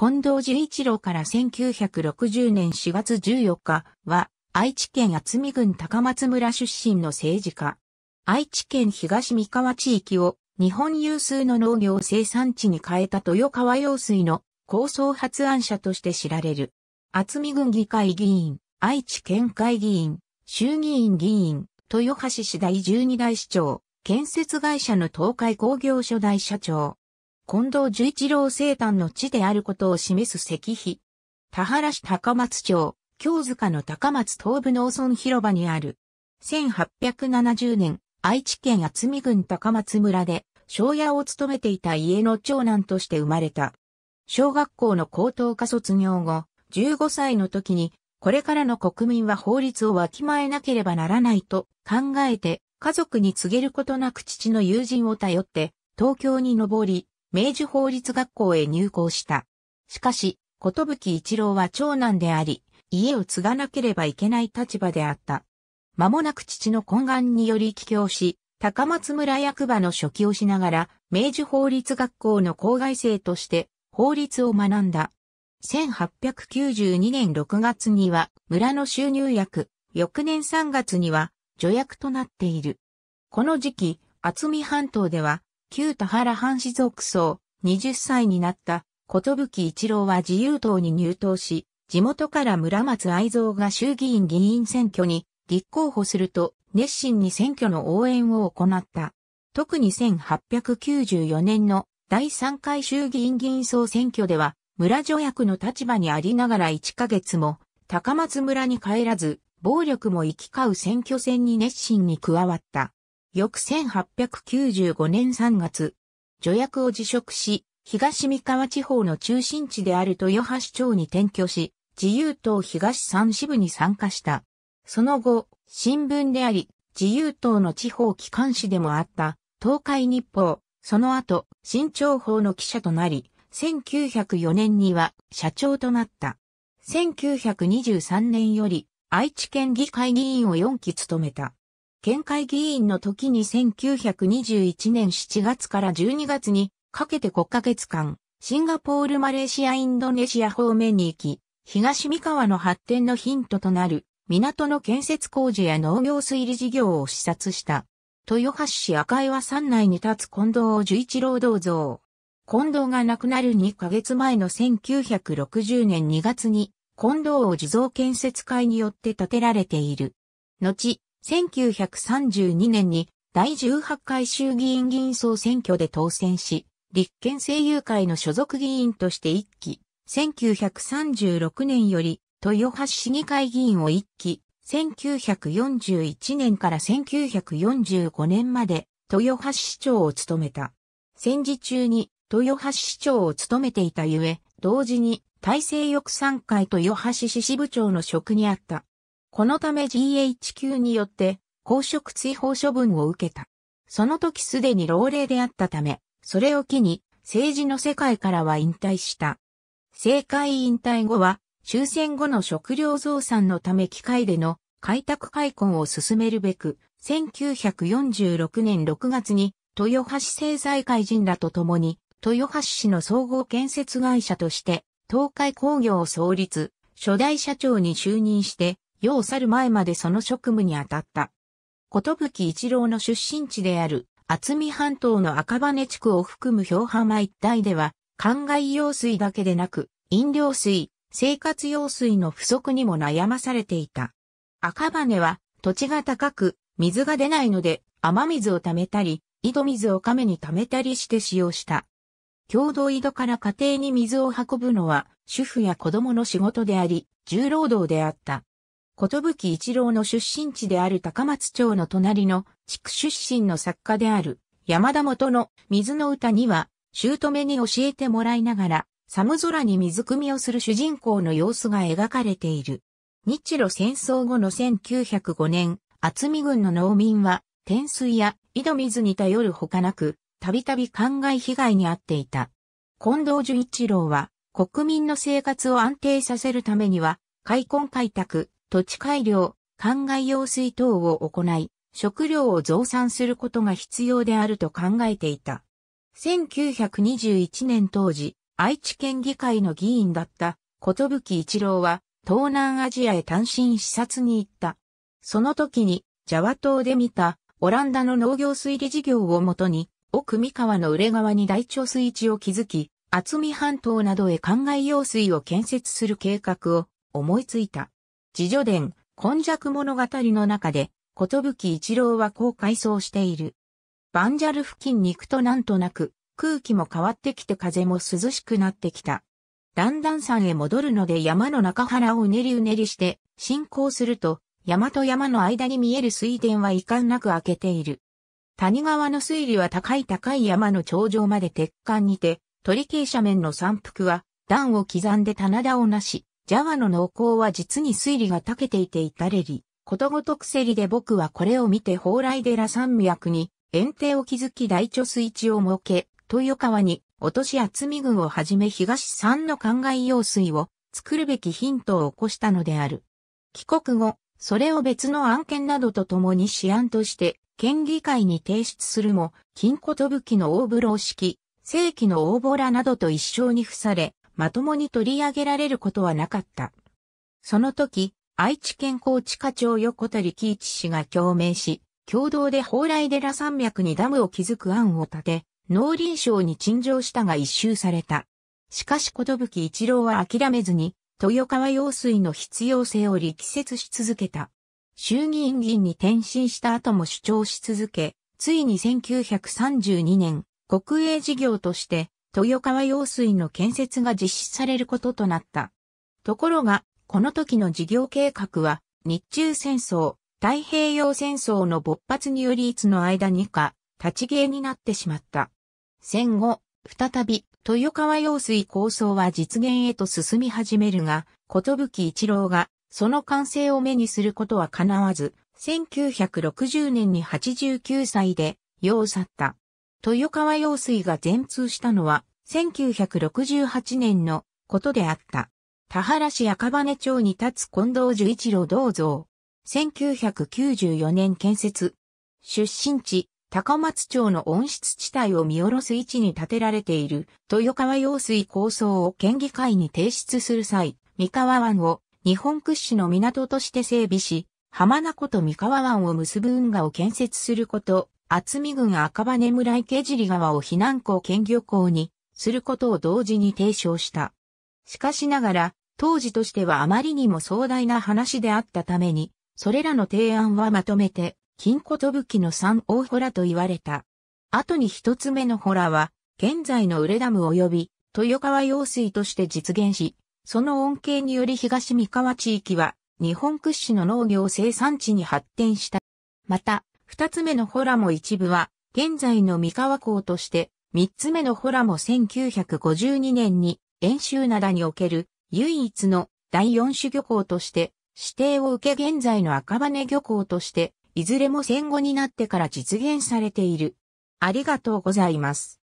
近藤樹一郎から1960年4月14日は、愛知県厚見郡高松村出身の政治家。愛知県東三河地域を日本有数の農業生産地に変えた豊川用水の構想発案者として知られる。厚見郡議会議員、愛知県会議員、衆議院議員、豊橋市第12代市長、建設会社の東海工業所代社長、近藤十一郎生誕の地であることを示す石碑。田原市高松町、京塚の高松東部農村広場にある。1870年、愛知県厚見郡高松村で、庄屋を務めていた家の長男として生まれた。小学校の高等科卒業後、15歳の時に、これからの国民は法律をわきまえなければならないと考えて、家族に告げることなく父の友人を頼って、東京に上り、明治法律学校へ入校した。しかし、ことぶき一郎は長男であり、家を継がなければいけない立場であった。間もなく父の懇願により帰郷し、高松村役場の初期をしながら、明治法律学校の校外生として法律を学んだ。1892年6月には村の収入役、翌年3月には助役となっている。この時期、厚見半島では旧田原藩士族層、20歳になった、ことぶき一郎は自由党に入党し、地元から村松愛蔵が衆議院議員選挙に立候補すると、熱心に選挙の応援を行った。特に1894年の第3回衆議院議員総選挙では、村条約の立場にありながら1ヶ月も、高松村に帰らず、暴力も行き交う選挙戦に熱心に加わった。翌1895年3月、助役を辞職し、東三河地方の中心地である豊橋町に転居し、自由党東三支部に参加した。その後、新聞であり、自由党の地方機関紙でもあった、東海日報、その後、新潮報の記者となり、1904年には社長となった。1923年より愛知県議会議員を4期務めた。県会議員の時に1921年7月から12月にかけて5ヶ月間、シンガポール、マレーシア、インドネシア方面に行き、東三河の発展のヒントとなる港の建設工事や農業推理事業を視察した。豊橋市赤岩山内に立つ近藤十一郎銅像。近藤が亡くなる2ヶ月前の1960年2月に、近藤を地蔵建設会によって建てられている。後、1932年に第18回衆議院議員総選挙で当選し、立憲政友会の所属議員として一期、1936年より豊橋市議会議員を一期、1941年から1945年まで豊橋市長を務めた。戦時中に豊橋市長を務めていたゆえ、同時に大政翼3会豊橋市支部長の職にあった。このため GHQ によって公職追放処分を受けた。その時すでに老齢であったため、それを機に政治の世界からは引退した。政界引退後は終戦後の食料増産のため機械での開拓開墾を進めるべく、1946年6月に豊橋政財界人らと共に豊橋市の総合建設会社として東海工業を創立、初代社長に就任して世を去る前までその職務に当たった。ことぶき一郎の出身地である、厚見半島の赤羽地区を含む氷浜一帯では、灌漑用水だけでなく、飲料水、生活用水の不足にも悩まされていた。赤羽は土地が高く、水が出ないので、雨水を貯めたり、井戸水を亀に貯めたりして使用した。共同井戸から家庭に水を運ぶのは、主婦や子供の仕事であり、重労働であった。ことぶき一郎の出身地である高松町の隣の地区出身の作家である山田元の水の歌には、姑に教えてもらいながら、寒空に水汲みをする主人公の様子が描かれている。日露戦争後の1905年、厚見軍の農民は、天水や井戸水に頼るほかなく、たびたび灌漑被害に遭っていた。近藤純一郎は、国民の生活を安定させるためには、開墾開拓、土地改良、灌漑用水等を行い、食料を増産することが必要であると考えていた。1921年当時、愛知県議会の議員だった、ことぶき一郎は、東南アジアへ単身視察に行った。その時に、ジャワ島で見た、オランダの農業水利事業をもとに、奥三河の上側に大貯水池を築き、厚見半島などへ灌漑用水を建設する計画を思いついた。自助伝、今弱物語の中で、ことぶき一郎はこう回想している。バンジャル付近に行くとなんとなく、空気も変わってきて風も涼しくなってきた。だんだん山へ戻るので山の中腹をうねりうねりして、進行すると、山と山の間に見える水田は遺憾なく開けている。谷川の水利は高い高い山の頂上まで鉄管にて、鳥系斜面の山腹は、段を刻んで棚田をなし、ジャワの濃厚は実に推理が長けていて至れり、ことごとくせりで僕はこれを見て蓬莱寺無脈に、園庭を築き大貯水池を設け、豊川に、落とし厚み群をはじめ東山の灌漑用水を作るべきヒントを起こしたのである。帰国後、それを別の案件などとともに試案として、県議会に提出するも、金庫武器の大風呂式、正規の大ボラなどと一生に付され、まともに取り上げられることはなかった。その時、愛知県高知課長横田力一氏が共鳴し、共同で蓬莱寺山脈にダムを築く案を立て、農林省に陳情したが一周された。しかしことぶき一郎は諦めずに、豊川用水の必要性を力説し続けた。衆議院議員に転身した後も主張し続け、ついに1932年、国営事業として豊川用水の建設が実施されることとなった。ところが、この時の事業計画は、日中戦争、太平洋戦争の勃発によりいつの間にか、立ち消えになってしまった。戦後、再び、豊川用水構想は実現へと進み始めるが、ことぶき一郎が、その完成を目にすることは叶わず、1960年に89歳で、世を去った。豊川用水が全通したのは、1968年のことであった。田原市赤羽町に立つ近藤樹一郎銅像。1994年建設。出身地、高松町の温室地帯を見下ろす位置に建てられている豊川用水構想を県議会に提出する際、三河湾を日本屈指の港として整備し、浜名湖と三河湾を結ぶ運河を建設すること厚見郡赤羽村池尻川を避難港兼漁港にすることを同時に提唱した。しかしながら、当時としてはあまりにも壮大な話であったために、それらの提案はまとめて、金庫と武器の三大ホラと言われた。後に一つ目のホラは、現在のウレダム及び豊川用水として実現し、その恩恵により東三河地域は日本屈指の農業生産地に発展した。また、二つ目のホラモ一部は、現在の三河港として、三つ目のホラモ1952年に、遠州灘における唯一の第四種漁港として、指定を受け現在の赤羽漁港として、いずれも戦後になってから実現されている。ありがとうございます。